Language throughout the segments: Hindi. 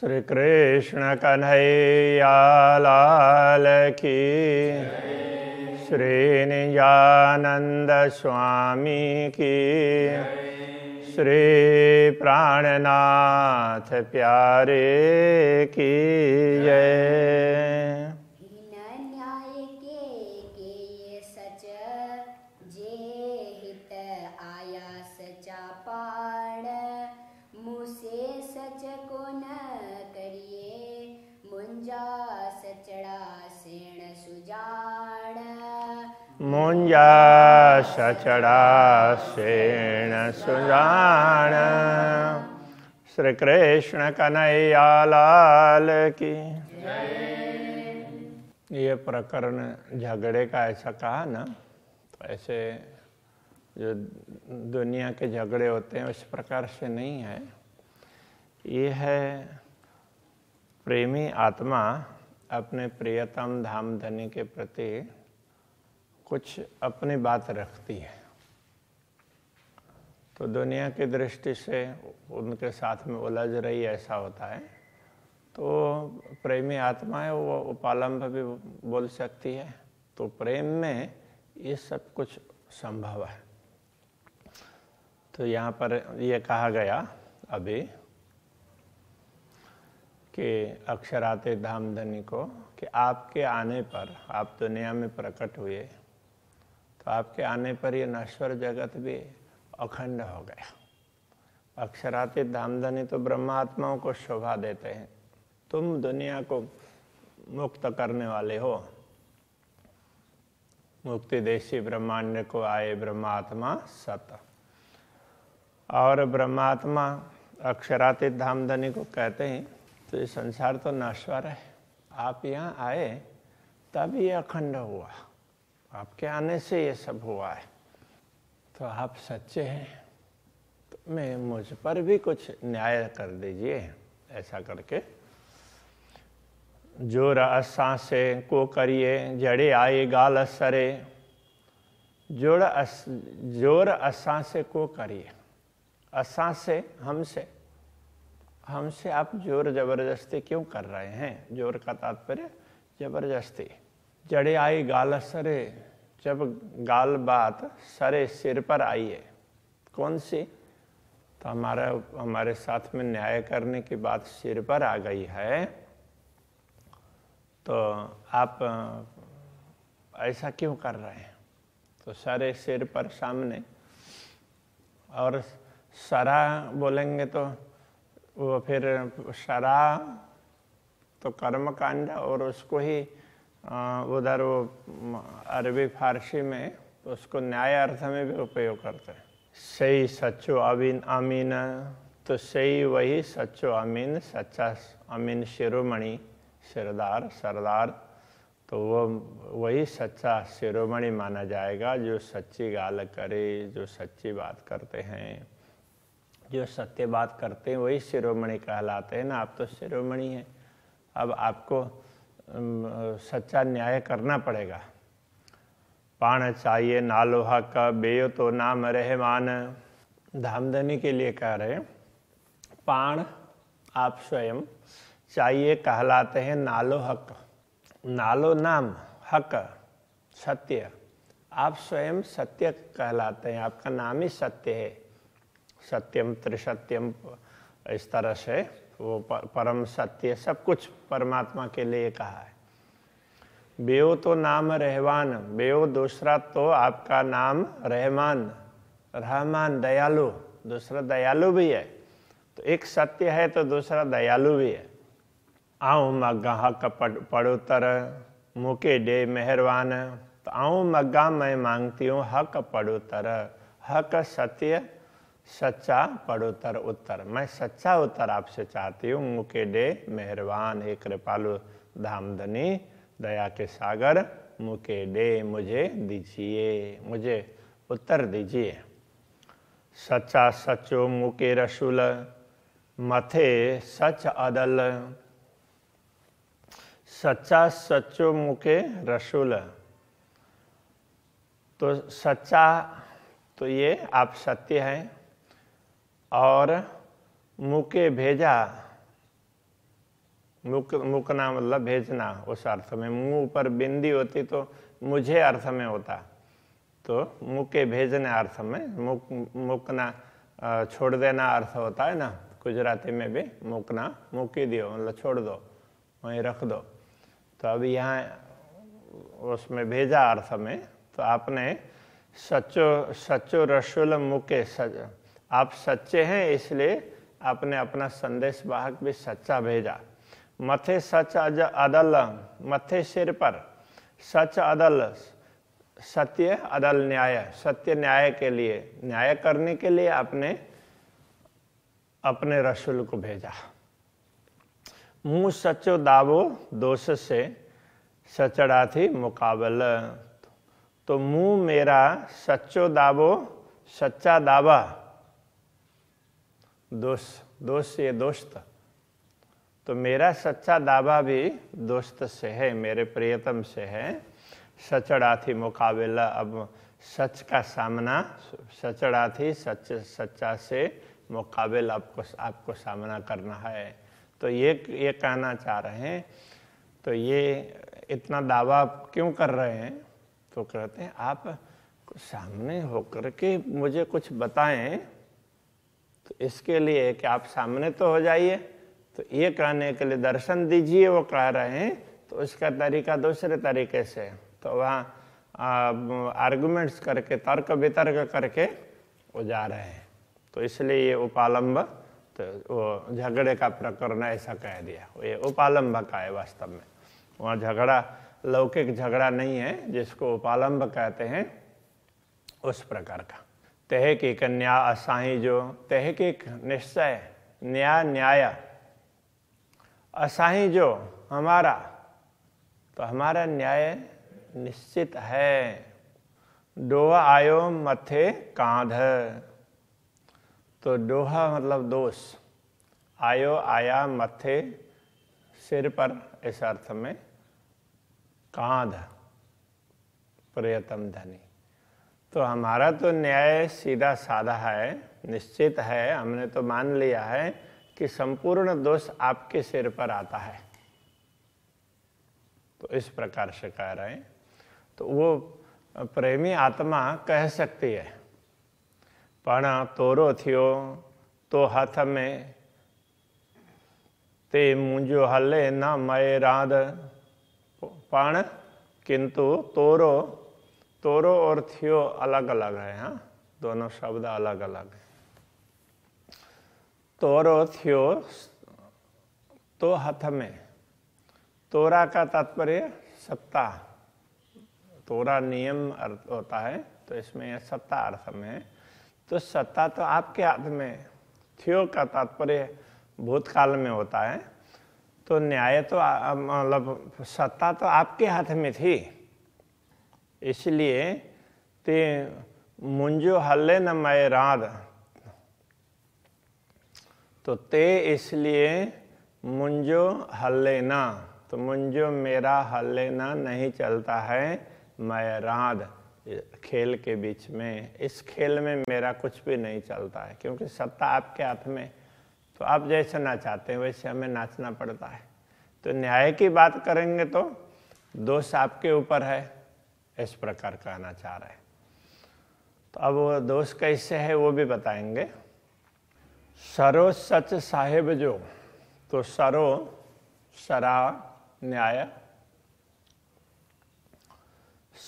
श्री कृष्ण कन्हैया लाल की श्री निजानंद स्वामी की श्री प्राणनाथ प्यारे की जय मुञ्जासचडासेण सुजान श्री कृष्ण कन्हैया लाल की ये प्रकरण झगड़े का ऐसा कहा ना तो ऐसे जो दुनिया के झगड़े होते हैं उस प्रकार से नहीं है ये है प्रेमी आत्मा अपने प्रियतम धाम धनी के प्रति कुछ अपनी बात रखती है तो दुनिया की दृष्टि से उनके साथ में उलझ रही ऐसा होता है तो प्रेमी आत्मा है वो उपालम्ब भी बोल सकती है तो प्रेम में ये सब कुछ संभव है तो यहाँ पर ये कहा गया अभी कि अक्षराते धनी को कि आपके आने पर आप दुनिया में प्रकट हुए तो आपके आने पर ये नश्वर जगत भी अखंड हो गया अक्षरातीत धामधनी तो ब्रह्मात्माओं को शोभा देते हैं तुम दुनिया को मुक्त करने वाले हो मुक्ति देशी ब्रह्मांड को आए ब्रह्मात्मा सत और ब्रह्मात्मा अक्षराते धामधनी को कहते हैं तो ये संसार तो नश्वर है आप यहाँ आए तब ये अखंड हुआ आपके आने से ये सब हुआ है तो आप सच्चे हैं तो मैं मुझ पर भी कुछ न्याय कर दीजिए ऐसा करके जो रसा से को करिए जड़े आए गाल असरे जोड़ अस जोर असा से को करिए असा से हमसे हमसे आप जोर जबरदस्ती क्यों कर रहे हैं जोर का तात्पर्य जबरदस्ती जड़े आई गाल सरे जब गाल बात सरे सिर पर आई है कौन सी तो हमारा हमारे साथ में न्याय करने की बात सिर पर आ गई है तो आप ऐसा क्यों कर रहे हैं तो सरे सिर पर सामने और सरा बोलेंगे तो वो फिर सरा तो कर्म कांड और उसको ही उधर वो अरबी फारसी में उसको न्याय अर्थ में भी उपयोग करते हैं सही सच्चो अमीन अमीन तो सही वही सच्चो अमीन सच्चा अमीन शिरोमणि सिरदार सरदार तो वो वही सच्चा शिरोमणि माना जाएगा जो सच्ची गाल करे जो सच्ची बात करते हैं जो सत्य बात करते हैं वही शिरोमणि कहलाते हैं ना आप तो शिरोमणि हैं अब आपको सच्चा न्याय करना पड़ेगा पाण चाहिए नालोहा का बेयो तो नाम रहमान धामधनी के लिए कह रहे पाण आप स्वयं चाहिए कहलाते हैं नालो हक नालो नाम हक सत्य आप स्वयं सत्य कहलाते हैं आपका नाम ही सत्य है सत्यम त्रिसत्यम इस तरह से वो परम सत्य सब कुछ परमात्मा के लिए कहा है बेओ तो नाम रहवान बेओ दूसरा तो आपका नाम रहमान रहमान दयालु दूसरा दयालु भी है तो एक सत्य है तो दूसरा दयालु भी है आऊँ मग्गा हक पड़ोतर मुके डे मेहरवान तो आऊँ मग्गा मैं मांगती हूँ हक पड़ोतर हक सत्य सच्चा पड़ोतर उत्तर मैं सच्चा उत्तर आपसे चाहती हूँ मुके डे मेहरबान हे कृपालु धामधनी दया के सागर मुके डे मुझे दीजिए मुझे उत्तर दीजिए सच्चा सचो मुके रसूल मथे सच अदल सच्चा सचो मुके रसूल तो सच्चा तो ये आप सत्य हैं और मुके भेजा मुक मुकना मतलब भेजना उस अर्थ में मुंह पर बिंदी होती तो मुझे अर्थ में होता तो मुके भेजने अर्थ में मुक मुकना छोड़ देना अर्थ होता है ना गुजराती में भी मुकना मुकी दियो मतलब छोड़ दो वहीं रख दो तो अब यहाँ उसमें भेजा अर्थ में तो आपने सच्चो सच्चो रसुल मुके सच आप सच्चे हैं इसलिए आपने अपना संदेश वाहक भी सच्चा भेजा मथे सच अज अदल मथे सिर पर सच अदल सत्य अदल न्याय सत्य न्याय के लिए न्याय करने के लिए आपने अपने रसूल को भेजा मुँह सचो दावो दोष से सचड़ा थी मुकाबल तो मुँह मेरा सच्चो दावो सच्चा दावा दोष दोष ये दोस्त तो मेरा सच्चा दावा भी दोस्त से है मेरे प्रियतम से है सचड़ाथी मुकाबला अब सच का सामना सचड़ाथी सच सच्चा से मुकाबला आपको आपको सामना करना है तो ये ये कहना चाह रहे हैं तो ये इतना दावा आप क्यों कर रहे हैं तो कहते हैं आप सामने होकर के मुझे कुछ बताएं तो इसके लिए कि आप सामने तो हो जाइए तो ये कहने के लिए दर्शन दीजिए वो कह रहे हैं तो उसका तरीका दूसरे तरीके से तो वहाँ आर्गुमेंट्स करके तर्क वितर्क करके वो जा रहे हैं तो इसलिए ये उपालंब तो वो झगड़े का प्रकरण ऐसा कह दिया ये उपालंब का है वास्तव में वहाँ झगड़ा लौकिक झगड़ा नहीं है जिसको उपालंब कहते हैं उस प्रकार का तह के कन्या असाई जो तह के निश्चय न्याय न्याय असाही जो हमारा तो हमारा न्याय निश्चित है डोहा आयो मथे कांध तो डोहा मतलब दोष आयो आया मथे सिर पर इस अर्थ में कांध प्रियतम धनी तो हमारा तो न्याय सीधा साधा है निश्चित है हमने तो मान लिया है कि संपूर्ण दोष आपके सिर पर आता है तो इस प्रकार से कह रहे हैं तो वो प्रेमी आत्मा कह सकती है पण तोरो थियो तो हथ में ते मुंजो हले न मय राध पण किंतु तोरो तोरो और थियो अलग अलग है हाँ दोनों शब्द अलग अलग है तोरो थियो तो हथ में तोरा का तात्पर्य सत्ता तोरा नियम अर्थ होता है तो इसमें यह सत्ता अर्थ में है तो सत्ता तो आपके हाथ में थियो का तात्पर्य भूतकाल में होता है तो न्याय तो मतलब सत्ता तो आपके हाथ में थी इसलिए ते मुंजो हल्ले न मै राध तो ते इसलिए मुंजो हल्ले ना तो मुंजो मेरा हल्ले ना नहीं चलता है मै राध खेल के बीच में इस खेल में मेरा कुछ भी नहीं चलता है क्योंकि सत्ता आपके हाथ में तो आप जैसे नाचाते हैं वैसे हमें नाचना पड़ता है तो न्याय की बात करेंगे तो दोष आपके ऊपर है इस प्रकार कहना चाह रहे हैं तो अब वो दोष कैसे है वो भी बताएंगे सरो सच साहेब जो तो सरो सरा न्याय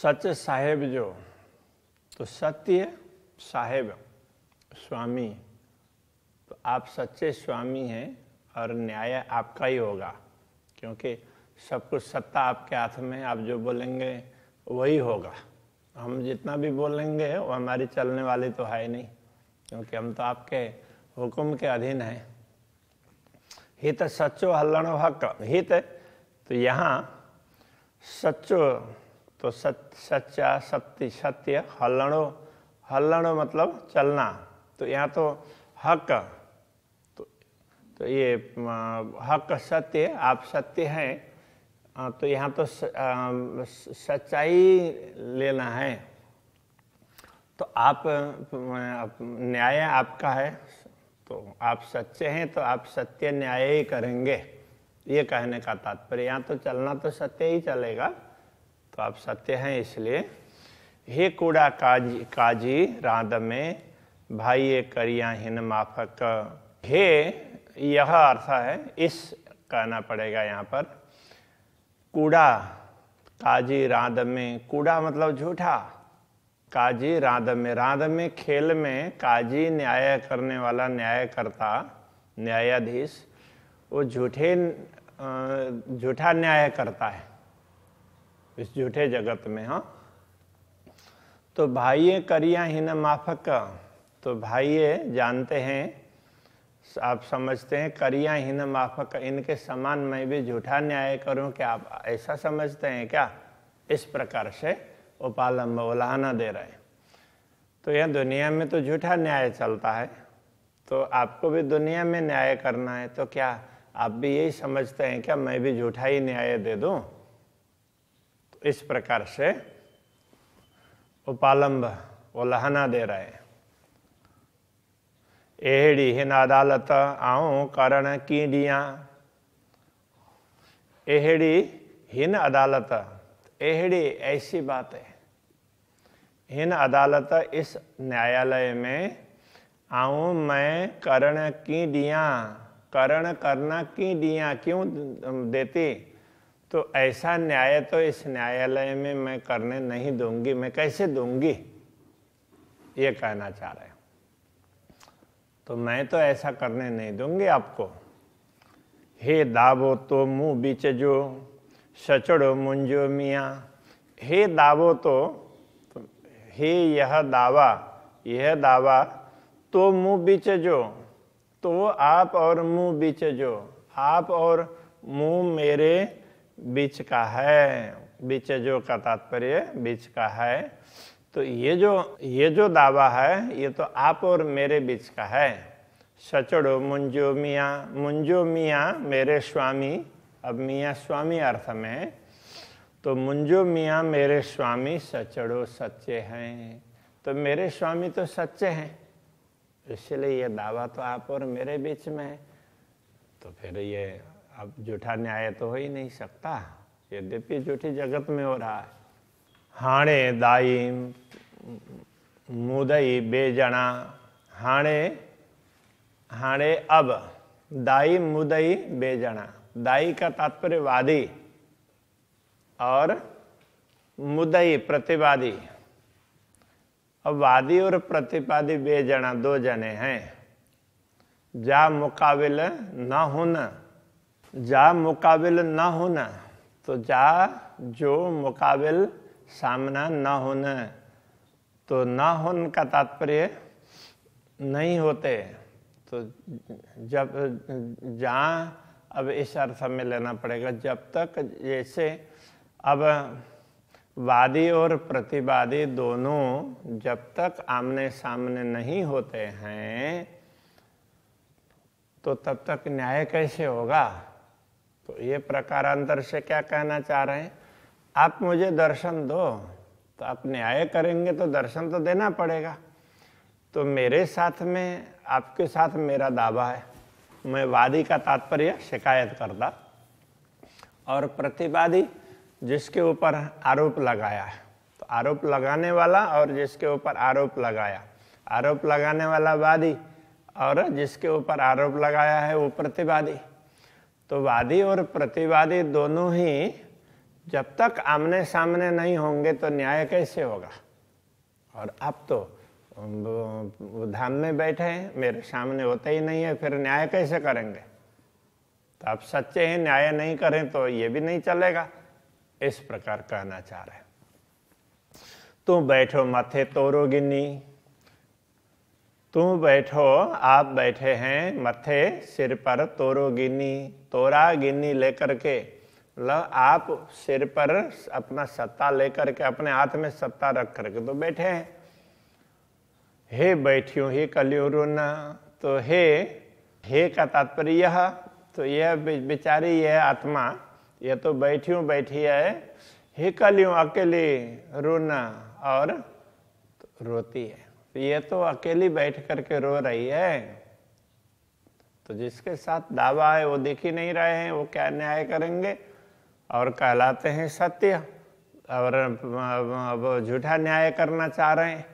सच साहेब जो तो सत्य साहेब स्वामी तो आप सच्चे स्वामी हैं और न्याय आपका ही होगा क्योंकि सब कुछ सत्ता आपके हाथ में आप जो बोलेंगे वही होगा हम जितना भी बोलेंगे वो हमारी चलने वाली तो है नहीं क्योंकि हम तो आपके हुक्म के अधीन हैं हित सच्चो हल्लण हक हित तो यहाँ सच्चो तो सच सच्चा सत्य सत्य हल्लणो हल्लणो मतलब चलना तो यहाँ तो हक तो, तो ये हक सत्य आप सत्य हैं हाँ तो यहाँ तो सच्चाई लेना है तो आप, आप न्याय आपका है तो आप सच्चे हैं तो आप सत्य न्याय ही करेंगे ये कहने का तात्पर्य यहाँ तो चलना तो सत्य ही चलेगा तो आप सत्य हैं इसलिए हे कूड़ा काजी काजी राध में भाई ये करिया हिन माफक हे यह अर्थ है इस कहना पड़ेगा यहाँ पर कूड़ा काजी राद में कूड़ा मतलब झूठा काजी राद में राद में खेल में काजी न्याय करने वाला न्यायकर्ता न्यायाधीश वो झूठे झूठा न्याय करता है इस झूठे जगत में हाँ तो भाइये करिया न माफक तो भाइये जानते हैं आप समझते हैं करिया हिन माफक इनके समान मैं भी झूठा न्याय करूं कि आप ऐसा समझते हैं क्या इस प्रकार से उपालंब उलाहना दे रहे हैं तो यह दुनिया में तो झूठा न्याय चलता है तो आपको भी दुनिया में न्याय करना है तो क्या आप भी यही समझते हैं क्या मैं भी झूठा ही न्याय दे दूं तो इस प्रकार से उपालंब उलाहना दे रहे हैं एड़ी हिन अदालत आऊं करण की दिया एड़ी हिन अदालत एड़ी ऐसी बात है हिन अदालत इस न्यायालय में आऊं मैं करण की दिया करण करना की दिया क्यों देती तो ऐसा न्याय तो इस न्यायालय में मैं करने नहीं दूंगी मैं कैसे दूंगी ये कहना चाह रहे हैं तो मैं तो ऐसा करने नहीं दूंगी आपको हे दावो तो मुँह जो सचड़ो मुंजो मिया हे दावो तो हे यह दावा यह दावा तो मुँह जो तो आप और मुंह बीच जो आप और मुंह मेरे बीच का है बीच जो का तात्पर्य बीच का है तो ये जो ये जो दावा है ये तो आप और मेरे बीच का है सचड़ो मुंजो मियाँ मुंजो मियाँ मेरे स्वामी अब मियाँ स्वामी अर्थ में तो मुंजो मियाँ मेरे स्वामी सचड़ो सच्चे हैं तो मेरे स्वामी तो सच्चे हैं इसलिए ये दावा तो आप और मेरे बीच में है तो फिर ये अब झूठा न्याय तो हो ही नहीं सकता यद्यपि झूठी जगत में हो रहा है हाणे दाई मुदई जना हाणे हाणे अब दाई मुदई जना दाई का तात्पर्य वादी और मुदई प्रतिवादी अब वादी और प्रतिपादी जना दो जने हैं जा मुकाबिल न होना जा मुकाबिल न होना तो जा जो मुकाबिल सामना न होना तो न होने का तात्पर्य नहीं होते तो जब जहाँ अब इस अर्थ में लेना पड़ेगा जब तक जैसे अब वादी और प्रतिवादी दोनों जब तक आमने सामने नहीं होते हैं तो तब तक न्याय कैसे होगा तो ये प्रकारांतर से क्या कहना चाह रहे हैं आप मुझे दर्शन दो तो आप न्याय करेंगे तो दर्शन तो देना पड़ेगा तो मेरे साथ में आपके साथ मेरा दावा है मैं वादी का तात्पर्य शिकायत करता और प्रतिवादी जिसके ऊपर आरोप लगाया है तो आरोप लगाने वाला और जिसके ऊपर आरोप लगाया आरोप लगाने वाला वादी और जिसके ऊपर आरोप लगाया है वो प्रतिवादी तो वादी और प्रतिवादी दोनों ही जब तक आमने सामने नहीं होंगे तो न्याय कैसे होगा और आप तो धाम में बैठे हैं मेरे सामने होते ही नहीं है फिर न्याय कैसे करेंगे तो आप सच्चे हैं न्याय नहीं करें तो ये भी नहीं चलेगा इस प्रकार कहना चाह रहे तू बैठो मथे तोरो गिनी तू बैठो आप बैठे हैं मथे सिर पर तोरो गिनी तोरा गिनी लेकर के मतलब आप सिर पर अपना सत्ता लेकर के अपने हाथ में सत्ता रख करके तो बैठे हैं हे बैठियो हे न तो हे हे का तात्पर्य यह तो यह बेचारी यह आत्मा यह तो बैठियो बैठी है हे कलियो अकेली रोना और तो रोती है तो यह तो अकेली बैठ करके रो रही है तो जिसके साथ दावा है वो देख ही नहीं रहे हैं वो क्या न्याय करेंगे और कहलाते हैं सत्य और अब झूठा न्याय करना चाह रहे हैं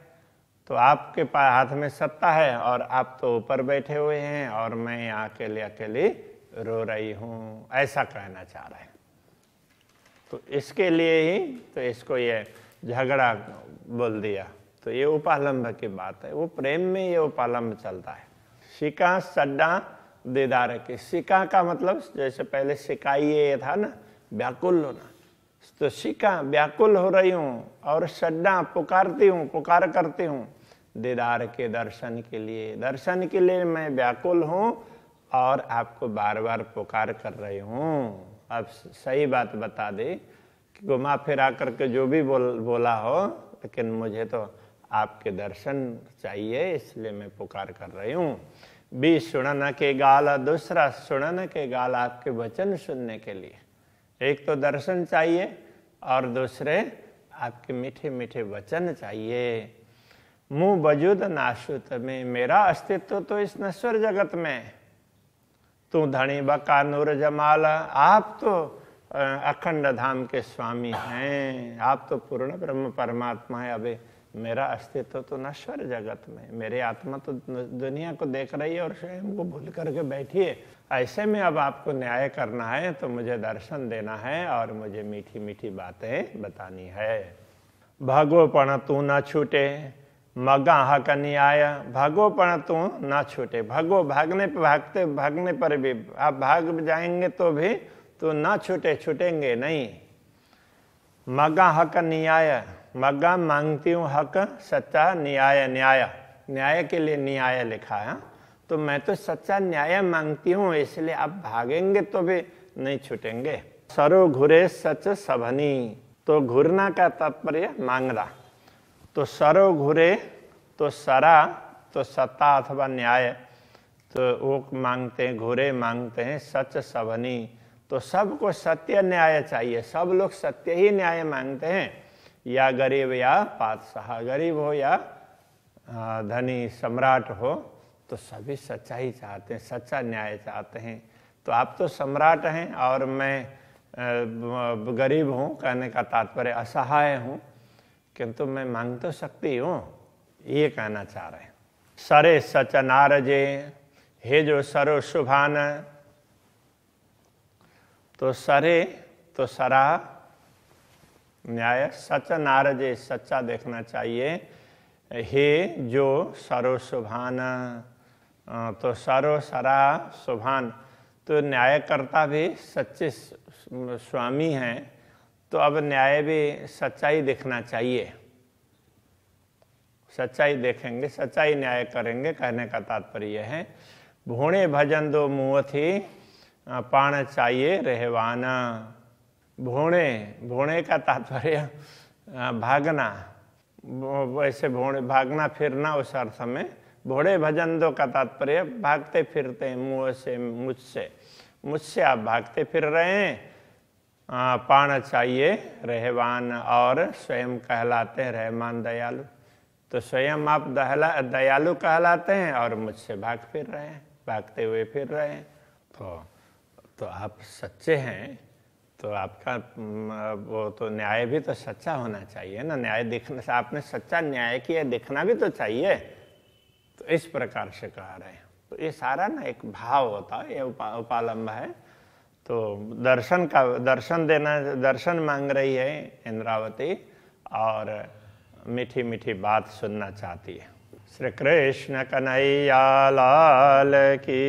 तो आपके पास हाथ में सत्ता है और आप तो ऊपर बैठे हुए हैं और मैं यहाँ अकेले अकेले रो रही हूँ ऐसा कहना चाह रहे हैं तो इसके लिए ही तो इसको ये झगड़ा बोल दिया तो ये उपालंब की बात है वो प्रेम में ये उपालंब चलता है शिका सड्डा दीदार की शिका का मतलब जैसे पहले सिकाइए था ना व्याकुल होना तो सीखा व्याकुल हो रही हूँ और श्रद्धा पुकारती हूँ पुकार करती हूँ दीदार के दर्शन के लिए दर्शन के लिए मैं व्याकुल हूँ और आपको बार बार पुकार कर रही हूँ अब सही बात बता दे कि घुमा फिरा करके जो भी बोल बोला हो लेकिन मुझे तो आपके दर्शन चाहिए इसलिए मैं पुकार कर रही हूँ भी सुनन के गाला दूसरा सुनन के गाला आपके वचन सुनने के लिए एक तो दर्शन चाहिए और दूसरे आपके मीठे मीठे वचन चाहिए मुंह वजूद नाशुत में मेरा अस्तित्व तो इस नश्वर जगत में तू धनी बका नूर जमाला आप तो अखंड धाम के स्वामी हैं आप तो पूर्ण ब्रह्म परमात्मा है अभी मेरा अस्तित्व तो नश्वर जगत में मेरी आत्मा तो दुनिया को देख रही है और स्वयं को भूल करके बैठी है ऐसे में अब आपको न्याय करना है तो मुझे दर्शन देना है और मुझे मीठी मीठी बातें बतानी है भागोपण तू ना छूटे मगा हक न्याय भगवपण तू ना छूटे भागो भागने पर भागते भागने पर भी आप भाग जाएंगे तो भी तो ना छूटे छूटेंगे नहीं मगा हक न्याय मग्गा मांगती हूँ हक सच्चा न्याय न्याय न्याय के लिए न्याय लिखा है तो मैं तो सच्चा न्याय मांगती हूँ इसलिए आप भागेंगे तो भी नहीं छूटेंगे सरो घुरे सच सभनी तो घुरना का तात्पर्य मांगना तो सरो घुरे तो सरा तो सत्ता अथवा न्याय तो वो मांगते हैं घुरे मांगते हैं सच सभनी तो सबको सत्य न्याय चाहिए सब लोग सत्य ही न्याय मांगते हैं या गरीब या पातशाह गरीब हो या धनी सम्राट हो तो सभी सच्चाई चाहते हैं सच्चा न्याय चाहते हैं तो आप तो सम्राट हैं और मैं गरीब हूँ कहने का तात्पर्य असहाय हूँ किंतु मैं मांग तो सकती हूँ ये कहना चाह रहे हैं सरे सच नारजे हे जो सरो शुभान तो सरे तो सरा न्याय सच नारजे सच्चा देखना चाहिए हे जो सर्वशुभान तो सर्व सरा शुभान तो न्यायकर्ता भी सच्चे स्वामी हैं तो अब न्याय भी सच्चाई देखना चाहिए सच्चाई देखेंगे सच्चाई न्याय करेंगे कहने का तात्पर्य है भूणे भजन दो मुँह थी पाण चाहिए रहवाना भोणे भोणे का तात्पर्य भागना वैसे भोड़े भागना फिरना उस अर्थ में भोड़े भजन दो का तात्पर्य भागते फिरते मुँह से मुझसे मुझसे आप भागते फिर रहे हैं पाण पान चाहिए रहवान और स्वयं कहलाते हैं रहमान दयालु तो स्वयं आप दहला दयालु कहलाते हैं और मुझसे भाग फिर रहे हैं भागते हुए फिर रहे हैं तो, तो आप सच्चे हैं तो आपका हम्म, वो तो न्याय भी तो सच्चा होना चाहिए ना न्याय देखने से आपने सच्चा न्याय किया देखना भी तो चाहिए तो इस प्रकार से कह रहे हैं तो ये सारा ना एक भाव होता है ये उपा, उपालंब है तो दर्शन का दर्शन देना दर्शन मांग रही है इंद्रावती और मीठी मीठी बात सुनना चाहती है श्री कृष्ण कन्हैया लाल की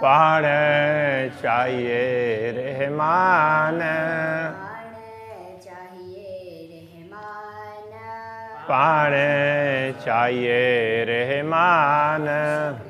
पाण चाहिए रहमान पाण चाहिए रहमान